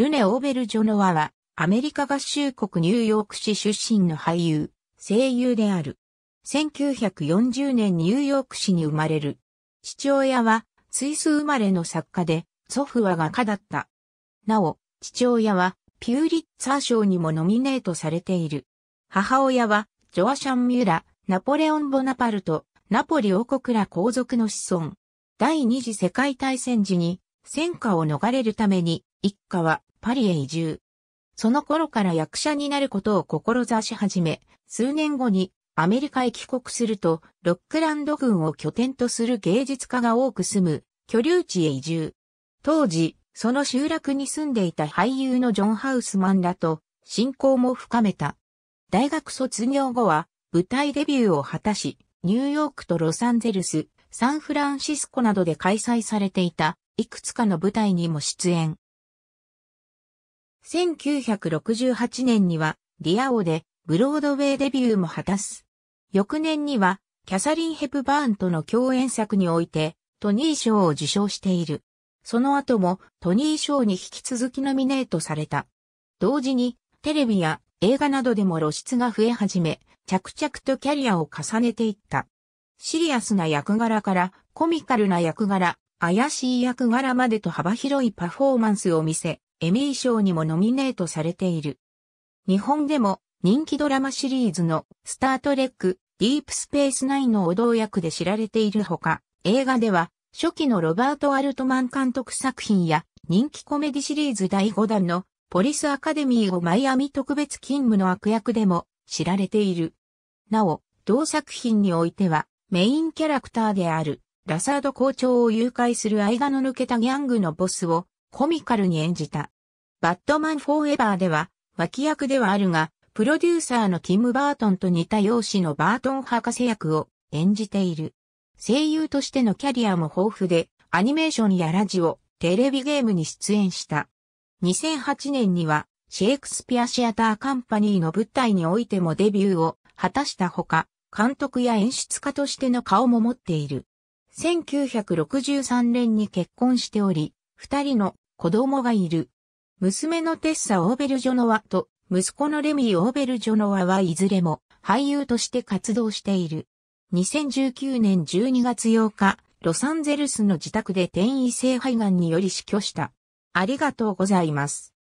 ルネ・オーベルジョノワは、アメリカ合衆国ニューヨーク市出身の俳優、声優である。1940年ニューヨーク市に生まれる。父親は、スイス生まれの作家で、祖父は画家だった。なお、父親は、ピューリッツァー賞にもノミネートされている。母親は、ジョアシャン・ミュラ、ナポレオン・ボナパルト、ナポリ王国ら皇族の子孫。第二次世界大戦時に戦火を逃れるために一家はパリへ移住。その頃から役者になることを志し始め、数年後にアメリカへ帰国すると、ロックランド軍を拠点とする芸術家が多く住む居留地へ移住。当時、その集落に住んでいた俳優のジョン・ハウスマンらと親交も深めた。大学卒業後は舞台デビューを果たし、ニューヨークとロサンゼルス、サンフランシスコなどで開催されていたいくつかの舞台にも出演。1968年には、ディアオで、ブロードウェイデビューも果たす。翌年には、キャサリン・ヘプバーンとの共演作において、トニー賞を受賞している。その後も、トニー賞に引き続きノミネートされた。同時に、テレビや映画などでも露出が増え始め、着々とキャリアを重ねていった。シリアスな役柄からコミカルな役柄、怪しい役柄までと幅広いパフォーマンスを見せ、エミー賞にもノミネートされている。日本でも人気ドラマシリーズのスタートレック、ディープスペースナインのお堂役で知られているほか、映画では初期のロバート・アルトマン監督作品や人気コメディシリーズ第5弾のポリスアカデミーをマイアミ特別勤務の悪役でも知られている。なお、同作品においてはメインキャラクターであるラサード校長を誘拐する間の抜けたギャングのボスをコミカルに演じた。バットマンフォーエバーでは、脇役ではあるが、プロデューサーのティム・バートンと似た容姿のバートン博士役を演じている。声優としてのキャリアも豊富で、アニメーションやラジオ、テレビゲームに出演した。2008年には、シェイクスピアシアターカンパニーの舞台においてもデビューを果たしたほか、監督や演出家としての顔も持っている。1963年に結婚しており、二人の子供がいる。娘のテッサ・オーベルジョノワと息子のレミー・オーベルジョノワはいずれも俳優として活動している。2019年12月8日、ロサンゼルスの自宅で転移性肺がんにより死去した。ありがとうございます。